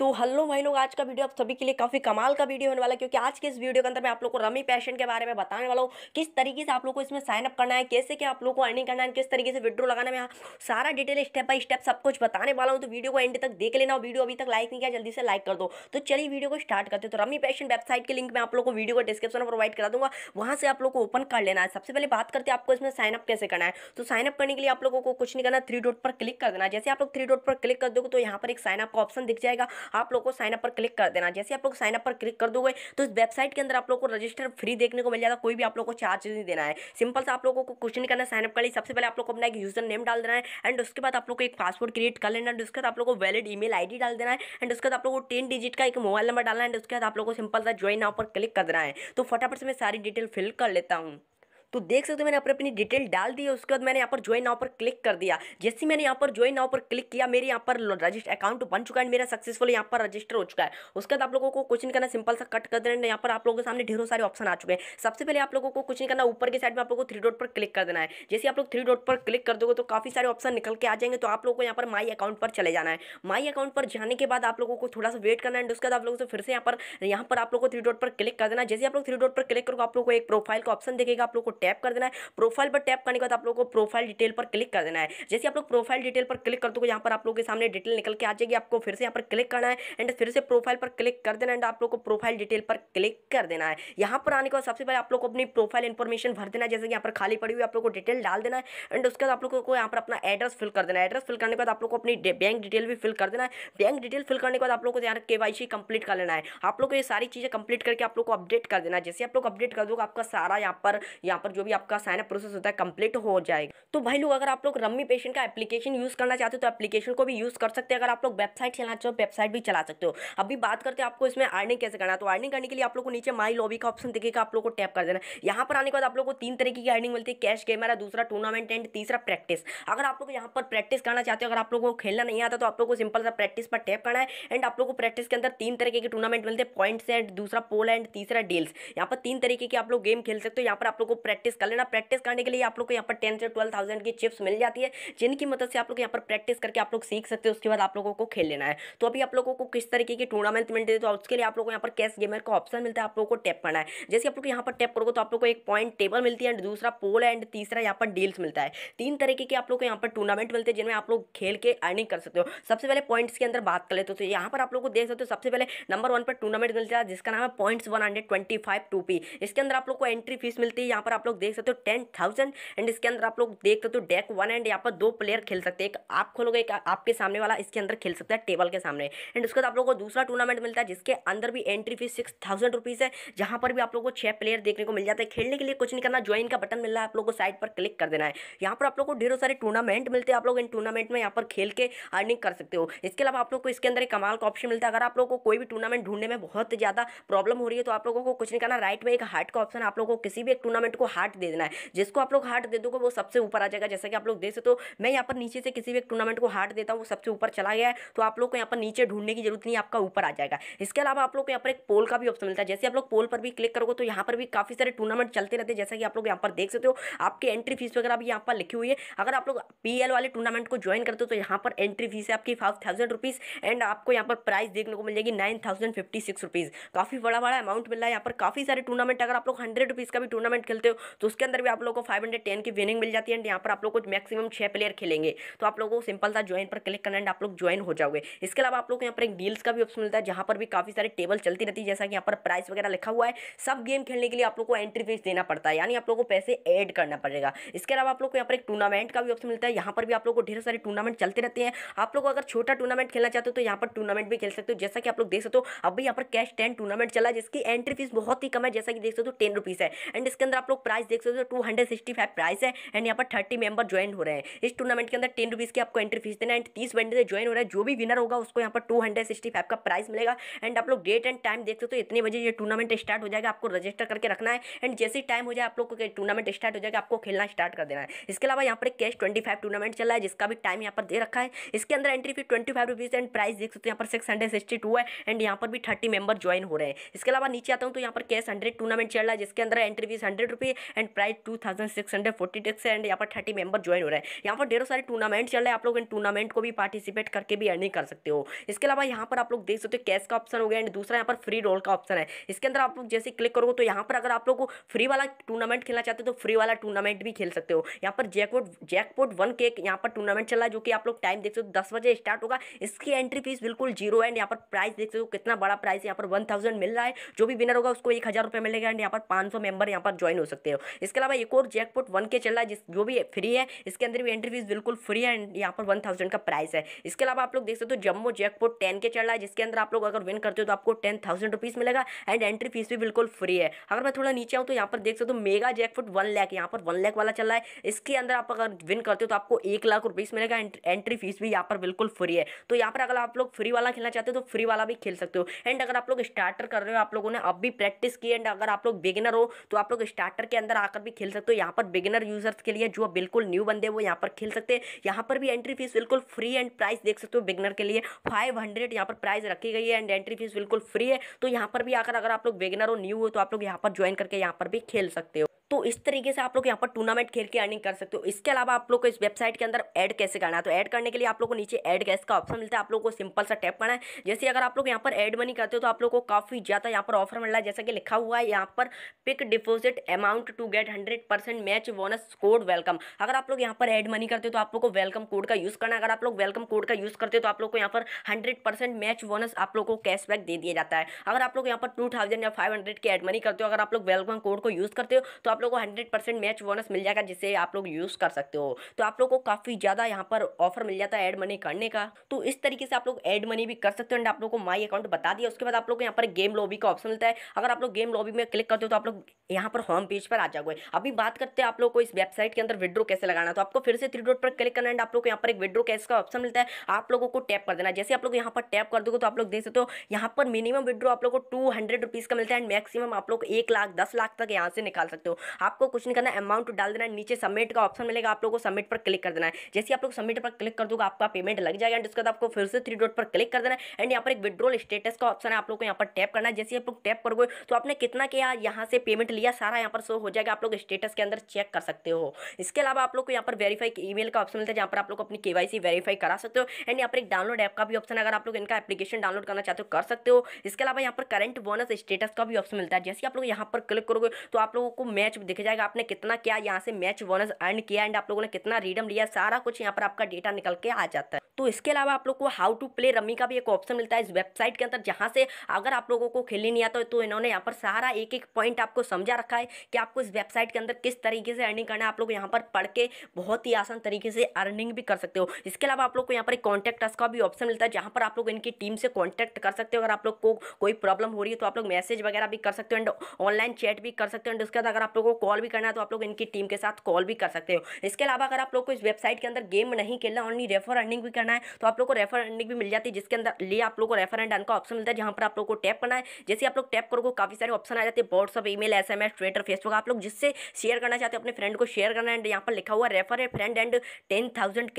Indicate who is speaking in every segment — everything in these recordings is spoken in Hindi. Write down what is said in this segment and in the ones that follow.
Speaker 1: तो हल्लो भाई लोग आज का वीडियो आप सभी के लिए काफ़ी कमाल का वीडियो होने वाला है क्योंकि आज के इस वीडियो के अंदर मैं आप लोग को रमी पैशन के बारे में बताने वाला हूँ किस तरीके से आप लोगों को इसमें साइनअप करना है कैसे क्या आप लोगों को अर्निंग करना है किस तरीके से विड्रो लगाना है सारा डिटेल स्टेप बाय स्टेप सब कुछ बताने वाला हूँ तो वीडियो को एंड तक देख लेना वीडियो अभी तक लाइक नहीं किया जल्दी से लाइक कर दो तो चलिए वीडियो को स्टार्ट करते तो रमी पैशन वेबसाइट के लिंक मैं आप लोग को वीडियो को डिस्क्रिप्शन में प्रोवाइड करा दूंगा वहाँ से आप लोग को ओपन कर लेना है सबसे पहले बात करते हैं आपको इसमें साइनअप कैसे करना है तो साइनअप करने के लिए आप लोगों को कुछ नहीं करना थ्री डॉट पर क्लिक कर देना जैसे आप लोग थ्री डॉट पर क्लिक कर दोगे तो यहाँ पर एक साइनअप का ऑप्शन दिख जाएगा आप लोग को साइनअप पर क्लिक कर देना जैसे आप लोग साइनअप पर क्लिक कर दोगे तो इस वेबसाइट के अंदर आप लोग को रजिस्टर फ्री देखने को मिल जाएगा कोई भी आप लोग को चार्ज नहीं देना है सिंपल सा आप लोगों को कुछ नहीं करना साइनअप कर लिए सबसे पहले आप लोग को अपना एक यूजर नेम डाल देना है एंड उसके बाद आप लोग को एक पासवर्ड क्रिएट कर लेना एंड उसके बाद आप लोग को वैलिड ई मेल डाल देना है एंड उसके बाद आप लोग को टेन डिजिट का एक मोबाइल नंबर डालना है एंड उसके बाद आप लोग को सिंपल सा ज्वाइन नाव पर क्लिक कर देना है तो फटाफट से मैं सारी डिटेल फिल कर लेता हूँ तो देख सकते हो मैंने अपने अपनी डिटेल डाल दी है उसके बाद मैंने यहाँ पर ज्वाइन नाव पर क्लिक कर दिया जैसे मैंने यहाँ पर ज्वाइन नाव पर क्लिक किया मेरे यहाँ पर रजिस्टर अकाउंट बन चुका है मेरा सक्सेसफुल यहाँ पर रजिस्टर हो चुका है उसके बाद आप लोगों को क्वेश्चन करना सिंपल सा कट कर देना यहाँ पर आप लोगों के सामने ढेरों सारे ऑप्शन आ चुके हैं सबसे पहले आप लोगों को क्वेश्चन करना ऊपर के साइड में आप लोगों को थ्री डॉट पर क्लिक कर देना है जैसे आप लोग थ्री डॉट पर क्लिक कर दोगे तो काफ़ी सारे ऑप्शन निकल के आ जाएंगे तो आप लोगों को यहाँ पर माई अकाउंट पर चले जाना है माई अकाउंट पर जाने के बाद आप लोगों को थोड़ा सा वेट करना है उसके बाद आप लोगों से फिर से यहाँ पर यहाँ पर आप लोगों को थ्री डॉट पर क्लिक कर देना जैसे आप लोग थ्री डॉट पर क्लिक करोगे आप लोग को एक प्रोफाइल का ऑप्शन देखेगा आप लोगों को टैप कर देना है प्रोफाइल पर टैप करने के बाद आप लोग को प्रोफाइल डिटेल पर क्लिक कर देना है जैसे आप लोग प्रोफाइल डिटेल पर क्लिक कर दो यहाँ पर आप लोग के सामने डिटेल निकल के आ जाएगी आपको फिर से यहाँ पर क्लिक करना है एंड फिर से प्रोफाइल पर क्लिक कर देना एंड आप लोग को प्रोफाइल डिटेल पर क्लिक कर देना है यहाँ पर आने के बाद सबसे पहले आप लोग को अपनी प्रोफाइल इन्फॉर्मेशन भर देना है जैसे कि यहाँ पर खाली पड़ी हुई आप लोग को डिटेल डाल देना है एंड उसके बाद आप लोगों को यहाँ पर अपना एड्रेस फिल कर देना है एड्रेस फिल करने के बाद आप लोग को अपनी बैंक डिटेल भी फिल कर देना है बैंक डिटेल फिल करने के बाद आप लोग को यहाँ के वाई कंप्लीट कर लेना है आप लोग को ये सारी चीज़ें कंप्लीट करके आप लोग को अपडेट कर देना है जैसे आप लोग अपडेट कर दोगे आपका सारा यहाँ पर यहाँ पर पर जो भी आपका साइनअप प्रोसेस होता है कंप्लीट हो जाएगा तो भाई लोग अगर आप लोग रम्मी पेशेंट का एप्लीकेशन यूज़ करना चाहते हो तो एप्लीकेशन को भी यूज़ कर सकते हैं अगर आप लोग वेबसाइट चलाना चाहते हो वेबसाइट भी चला सकते हो अभी बात करते हैं आपको इसमें अर्निंग कैसे करना है तो अर्निंग करने के लिए आप लोग को नीचे माई लॉबी का ऑप्शन देखेगा आप लोग को टैप कर देना यहाँ पर आने के बाद आप लोग को तीन तरीके की अर्निंग मिलती है कैश गेमर है दूसरा टूर्नामेंट एंड तीसरा प्रैक्टिस अगर आप लोग यहाँ पर प्रैक्टिस करना चाहते हो अगर आप लोग को खेलना नहीं आता तो आप लोग को सिंपल सा प्रैक्टिस पर टैप करना है एंड आप लोग को प्रैक्टिस के अंदर तीन तरीके के टूर्नामेंट मिलते हैं पॉइंट्स एंड दूसरा पोल एंड तीसरा डील्स यहाँ पर तीन तरीके के आप लोग गेम खेल सकते हो यहाँ पर आप लोग को प्रैक्टिस प्रैक्टिस कर लेना प्रैक्टिस करने के लिए आप लोग को यहाँ पर टेन से ट्वेल्व थाउजेंड की चिप्स मिल जाती है जिनकी मदद से आप लोग यहाँ पर प्रैक्टिस करके आप लोग सीख सकते हैं उसके बाद आप लोगों को खेल लेना है तो अभी आप लोगों को किस तरीके की टूर्नामेंट मिलती है तो उसके लिए आप लोगों को यहाँ पर कैश गेमर का ऑप्शन मिलता है आप लोगों को टैप करना है जैसे आप लोग यहाँ पर टैप करोगे तो आप लोग को एक पॉइंट टेबल मिलती है एंड दूसरा पोल एंड तीसरा यहाँ पर डील्स मिलता है तीन तरीके के आप लोग को यहाँ पर टूर्नामेंट मिलते हैं जिनमें आप लोग खेल के अर्निंग कर सकते हो सबसे पहले पॉइंट्स के अंदर बात कर लेते हो तो यहाँ पर आप लोग को देख सकते हो सबसे पहले नंबर वन पर टूर्नामेंट मिलता है जिसका नाम है points one hundred twenty five two P इसके अंदर आप लोग को एंट्री फीस मिलती है यहाँ पर आप लोग लोग देख सकते हो टेन थाउजेंड एंड इसके अंदर आप लोग देख सकते हो डेक वन एंड यहाँ पर दो प्लेयर खेल सकते हैं एक आप खोलोगे एक आपके सामने वाला इसके अंदर खेल सकता है टेबल के सामने एंड उसके बाद आप लोगों को दूसरा टूर्नामेंट मिलता है जिसके अंदर भी entry fees six thousand rupees है जहाँ पर भी आप लोग को छः प्लेयर देखने को मिल जाता है खेलने के लिए कुछ नहीं करना ज्वाइन का बटन मिल रहा है आप लोग को साइड पर क्लिक कर देना है यहाँ पर आप लोग को ढेरों सारे टूर्नामेंट मिलते हैं आप लोग इन टूर्नामेंट में यहाँ पर खेल के अर्निंग कर सकते हो इसके अलावा आप लोग को इसके अंदर एक कमाल का ऑप्शन मिलता है अगर आप लोग को कोई भी टूर्नामेंट ढूंढने में बहुत ज़्यादा प्रॉब्लम हो रही है तो आप लोगों को कुछ नहीं करना राइट में एक हार्ट का ऑप्शन आप लोगों को किसी भी एक टूर्नामेंट को हार्ट दे देना है जिसको आप लोग हार्ट दे दोगे वो सबसे ऊपर आ जाएगा जैसा कि आप लोग देख सकते हो मैं यहाँ पर नीचे से किसी भी एक टूर्नामेंट को हार्ट देता हूँ वो सबसे ऊपर चला गया है तो आप लोग को यहाँ पर नीचे ढूंढने की जरूरत नहीं आपका ऊपर आ जाएगा इसके अलावा आप लोग को यहाँ पर एक पोल का भी ऑप्शन मिलता है जैसे आप लोग पोल पर भी क्लिक करोगे तो यहाँ पर भी काफी सारे टूर्नामेंट चलते रहते हैं जैसा कि आप लोग यहाँ पर देख सकते हो आपकी एंट्री फीस वगैरह भी यहाँ पर लिखी हुई है अगर आप लोग पी वाले टूर्नामेंट को ज्वाइन करते हो तो यहाँ पर एंट्री फीस है आपकी फाइव थाउजेंड रुपीज़ एंड आपको यहाँ पर प्राइस देखने को मिल जाएगी nine thousand fifty six rupees काफ़ी बड़ा बड़ा अमाउंट मिल रहा है यहाँ पर काफ़ी सारे टूर्नामेंट अगर आप लोग हंड्रेड रुपीज़ का भी टूर्नामेंट खेलते हो तो उसके अंदर भी आप लोग को फाइव हंड्रेड टेन की विनिंग मिल जाती है एंड यहाँ पर आप लोग को मैक्सिमम छः प्लेयर खेलेंगे तो आप लोगों को सिंपल सा ज्वाइन पर क्लिक करना एंड आप लोग ज्वाइन हो जाओगे इसके अलावा आप लोग को यहाँ पर एक डील्स का भी ऑप्शन मिलता है जहाँ पर भी काफ़ी सारे टेबल चलती रहती है जैसा कि यहाँ पर प्राइस वगैरह लिखा हुआ है सब गेम खेलने के लिए आप लोग को एंट्री फीस देना पड़ता है यानी आप लोग को पैसे ऐड करना पड़ेगा इसके अलावा आप लोग को यहाँ पर एक टूर्नामेंट का भी ऑप्शन मिलता है यहाँ पर भी आप लोग को ढेर सारे टूर्नामेंट चलते रहते हैं आप लोग अगर छोटा टूर्नामेंट खेलना चाहते हो तो यहाँ पर टूर्नामेंट भी खेल सकते हो जैसा कि आप लोग देख सकते हो अभी यहाँ पर कैश टेन टूर्नामेंट चला जिसकी एंट्री फीस बहुत ही कम है जैसा कि देख सकते हो टेन तो रुपीज़ है एंड इसके अंदर आप लोग प्राइस देख सकते हो two hundred sixty five price है एंड यहाँ पर थर्टी मेंबर ज्वाइन हो रहे हैं इस टूर्नामेंट के अंदर टेन रुपीज़ की आपको एंट्री फीस देना एंड तीस से ज्वाइन हो रहा है जो भी विनर होगा उसको यहाँ पर टू हंड्रेड फाइव का प्राइस मिलेगा एंड आप लोग डेट एंड टाइम देख सकते हो इतने बजे ये टूर्नामेंट स्टार्ट हो जाएगा आपको रजिस्टर करके रखना है एंड जैसे ही टाइम हो जाए आप लोग को टूर्नामेंट स्टार्ट हो जाएगा आपको खेलना स्टार्ट कर देना है इसके अलावा यहाँ पर कैश ट्वेंटी फाइव टूर्नामेंट चल रहा है जिसका भी टाइम यहाँ पर दे रखा है इसके अंदर entry fee twenty five rupees and price देख सकते हो यहाँ पर सिक्स हंड्रेड सिक्सटी टू है एंड यहाँ पर भी थर्टी मेंबर ज्वाइन हो रहे हैं इसके अलावा नीचे आता हूँ तो यहाँ पर कैश हंड्रेड टूर्नामेंट चल रहा है जिसके अंदर entry fees hundred rupee and price two thousand six hundred forty tax and यहाँ पर थर्टी मेंबर ज्वाइन हो रहे हैं यहाँ पर ढेरों सारे टूर्नामेंट चल रहे हैं आप लोग इन टूर्नामेंट को भी पार्टिसिपेट करके भी अर्निंग कर सकते हो इसके अलावा यहाँ पर आप लोग देख सकते हो कैश का ऑप्शन हो गया एंड दूसरा यहाँ पर फ्री रोल का ऑप्शन है इसके अंदर आप लोग जैसे क्लिक करोगे तो यहाँ पर अगर आप लोग को फ्री वाला टूर्नामेंट खेलना चाहते हो तो फ्री वाला टूर्नामेंट भी खेल सकते हो यहाँ पर जैकपोट जैकपोट वन के यहाँ पर टूर्नामेंट चल रहा है जो कि आप लोग टाइम देख सकते हो दस बजे स्टार्ट होगा इसकी एंट्री फीस बिल्कुल जीरो एंड यहाँ पर प्राइस देख सकते हो कितना बड़ा प्राइस यहाँ पर वन थाउजेंड मिल रहा है जो भी विनर होगा उसको एक हज़ार रुपये मिलेगा एंड यहाँ पर पांच सौ मेंबर यहाँ पर ज्वाइन हो सकते हैं सकते हो इसके अलावा एक और जैकपॉट वन के चल रहा है जिस जो भी फ्री है इसके अंदर भी एंट्री फीस बिल्कुल फ्री है एंड यहाँ पर वन थाउजेंड का प्राइस है इसके अलावा आप लोग देख सकते हो जम्मो जैकपॉट टेन के चल रहा है जिसके अंदर आप लोग अगर विन करते हो तो आपको टेन थाउजेंड रुपीज़ मिलेगा एंड एंट्री फीस भी बिल्कुल फ्री है अगर मैं थोड़ा नीचे आऊँ तो यहाँ पर देख सकते हो मेगा जैकपॉट वन लैख यहाँ पर वन लैख वाला चल रहा है इसके अंदर आप अगर विन करते हो तो आपको एक लाख रुपीज़ मिलेगा एंट्री फीस भी यहाँ पर बिल्कुल फ्री है तो यहाँ पर अगर आप लोग फ्री वाला खेलना चाहते हो तो फ्री वाला भी खेल सकते हो एंड अगर आप लोग स्टार्टर कर रहे हो आप लोगों ने अब भी प्रैक्टिस की एंड अगर आप लोग बिगिनर हो तो आप लोग स्टार्टर के अंदर आकर भी खेल सकते हो यहाँ पर बिगिनर यूजर्स के लिए जो बिल्कुल न्यू बंदे वो यहाँ पर खेल सकते हैं यहाँ पर भी एंट्री फीस बिल्कुल फ्री एंड प्राइस देख सकते हो बिगनर के लिए फाइव हंड्रेड यहाँ पर प्राइस रखी गई है एंड एंट्री फीस बिल्कुल फ्री है तो यहाँ पर भी आकर अगर आप लोग बिगनर हो न्यू हो तो आप लोग यहाँ पर ज्वाइन करके यहाँ पर भी खेल सकते हो तो इस तरीके से आप लोग यहाँ पर टूर्नामेंट खेल के अर्निंग कर सकते हो इसके अलावा आप लोग को इस वेबसाइट के अंदर ऐड कैसे करना है तो ऐड करने के लिए आप लोग को नीचे ऐड गैस का ऑप्शन मिलता है आप लोग को सिंपल सा टैप करना है जैसे अगर आप लोग यहाँ पर ऐड मनी करते हो तो आप लोग को काफ़ी ज़्यादा यहाँ पर ऑफर मिल रहा है जैसा कि लिखा हुआ है यहाँ पर pick deposit amount to get hundred percent match bonus code welcome अगर आप लोग यहाँ पर एड मनी करते हो तो आप लोग को वेलकम कोड का यूज़ करना है अगर आप लोग वेलकम कोड का यूज़ करते हो तो आप लोग को यहाँ पर हंड्रेड परसेंट मैच बोनस आप लोग को कैशबैक दे दिया जाता है अगर आप लोग यहाँ पर टू थाउजेंड या फाइव हंड्रेड की एड मनी करते हो अगर आप लोग वेलकम कोड को यूज़ करते हो तो आप आप लोग को हंड्रेड परसेंट मैच बोनस मिल जाएगा जिसे आप लोग यूज़ कर सकते हो तो आप लोग को काफ़ी ज़्यादा यहाँ पर ऑफर मिल जाता है एड मनी करने का तो इस तरीके से आप लोग एड मनी भी कर सकते हो एंड आप लोग को माई अकाउंट बता दिया उसके बाद आप लोग यहाँ पर गेम लॉबी का ऑप्शन मिलता है अगर आप लोग गेम लॉबी में क्लिक करते हो तो आप लोग यहाँ पर होम पेज पर आ जाओगे अभी बात करते हैं आप लोग को इस वेबसाइट के अंदर विड्रो कैसे लगाना तो आपको फिर से थ्री डॉट पर क्लिक करना एंड आप लोग को यहाँ पर एक विड्रो कैश का ऑप्शन मिलता है आप लोगों को टैप कर देना जैसे आप लोग यहाँ पर टैप कर दोगे तो आप लोग देख सकते हो यहाँ पर मिनिमम विड्रो आप लोग को टू हंड्रेड रुपीज़ का मिलता है एंड मैक्सिमम आप लोग एक लाख दस लाख तक यहाँ से निकाल सकते हो आपको कुछ नहीं करना अमाउंट डाल देना नीचे सबमिट का ऑप्शन मिलेगा आप लोग को सबमिट पर क्लिक कर देना है जैसे आप लोग सबमिट पर क्लिक कर दोगे आपका पेमेंट लग जाएगा एंड उसके बाद आपको फिर से थ्री डॉट पर क्लिक कर देना है एंड यहाँ पर एक विड्रोल स्टेटस का ऑप्शन है आप लोग को यहाँ पर टैप करना है जैसे आप लोग टैप करोगे तो आपने कितना किया यहाँ से पेमेंट लिया सारा यहाँ पर शो हो जाएगा आप लोग स्टेटस के अंदर चेक कर सकते हो इसके अलावा आप लोग को यहाँ पर वेरीफाई ईमेल का ऑप्शन मिलता है जहाँ पर आप लोग अपनी केवाईसी वेरीफाई करा सकते हो एंड यहाँ पर एक डाउनलोड ऐप का भी ऑप्शन अगर आप लोग इनका एप्लीकेशन डाउनलोड करना चाहते हो कर सकते हो इसके अलावा यहाँ पर करंट बोनस स्टेटस का भी ऑप्शन मिलता है जैसे आप लोग यहाँ पर क्लिक करोगे तो आप लोगों को मैच भी दिख जाएगा आपने कितना क्या यहाँ से मैच बोनस अर्न किया एंड आप लोगों ने कितना रीडम लिया सारा कुछ यहाँ पर आपका डेटा निकल के आ जाता है तो इसके अलावा आप लोग को हाउ टू प्ले रमी का भी एक ऑप्शन मिलता है इस वेबसाइट के अंदर जहाँ से अगर आप लोगों को खेलने नहीं आता है तो इन्होंने यहाँ पर सारा एक एक पॉइंट आपको समझा रखा है कि आपको इस वेबसाइट के अंदर किस तरीके से अर्निंग करना है आप लोग यहाँ पर पढ़ के बहुत ही आसान तरीके से अर्निंग भी कर सकते हो इसके अलावा आप लोग को यहाँ पर एक कॉन्टैक्ट का भी ऑप्शन मिलता है जहाँ पर आप लोग इनकी टीम से कॉन्टैक्ट कर सकते हो अगर आप लोग को कोई प्रॉब्लम हो रही है तो आप लोग मैसेज वगैरह भी कर सकते हो एंड ऑनलाइन चैट भी कर सकते हो एंड उसके बाद अगर आप लोगों को कॉल भी करना है तो आप लोग इनकी टीम के साथ कॉल भी कर सकते हो इसके अलावा अगर आप लोग को इस वेबसाइट के अंदर गेम नहीं खेलना ओनली रेफर अर्निंग भी करना करना है तो आप लोग को रेफर एंडिंग भी मिल जाती है जिसके अंदर लिए आप लोग को रेफर एंड का ऑप्शन मिलता है जहाँ पर आप लोग को टैप करना है जैसे आप लोग टैप करोगे काफी सारे ऑप्शन आ जाते हैं WhatsApp email S M Twitter Facebook आप लोग जिससे शेयर करना चाहते हैं अपने फ्रेंड को शेयर करना एंड यहाँ पर लिखा हुआ refer a friend and ten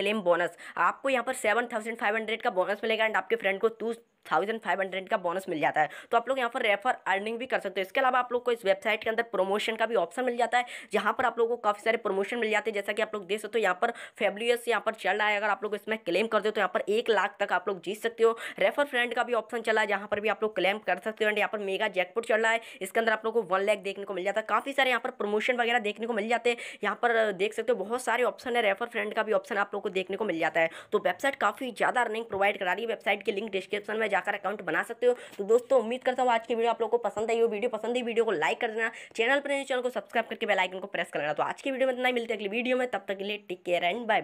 Speaker 1: claim bonus आपको यहाँ पर सेवन का बोनस मिलेगा एंड आपके फ्रेंड को टू थाउजेंड फाइव हंड्रेड का बोनस मिल जाता है तो आप लोग यहाँ पर रेफर अर्निंग भी कर सकते हो इसके अलावा आप लोग को इस वेबसाइट के अंदर प्रमोशन का भी ऑप्शन मिल जाता है जहाँ पर आप लोग को काफ़ी सारे प्रमोशन मिल जाते हैं जैसा कि आप लोग देख सकते हो यहाँ पर फेब्रुअस यहाँ पर चल रहा है अगर आप लोग इसमें क्लेम कर दो तो यहाँ पर एक लाख तक आप लोग जीत सकते हो रेफर फ्रेंड का भी ऑप्शन चला है जहाँ पर भी आप लोग क्लेम कर सकते हो एंड यहाँ पर मेगा जैकपुट चल रहा है इसके अंदर आप लोग को वन लैख देखने को मिल जाता है काफ़ी सारे यहाँ पर प्रमोशन वगैरह देखने को मिल जाते हैं यहाँ पर देख सकते हो बहुत सारे ऑप्शन है रेफर फ्रेंड का भी ऑप्शन आप लोग को देखने को मिल जाता है तो वेबसाइट काफ़ी ज़्यादा अर्निंग प्रोवाइड करा रही है वेबसाइट की लिंक डिस्क्रिप्शन में जाकर अकाउंट बना सकते हो तो दोस्तों उम्मीद करता हूँ आज की वीडियो आप लोगों को पसंद आई हो वीडियो पसंद ही वीडियो को लाइक कर देना चैनल पर चैनल को सब्सक्राइब करके बेलाइकन को प्रेस कर तो आज की वीडियो में इतना मिलते अगली वीडियो में तब तक के लिए टेक केयर एंड बाय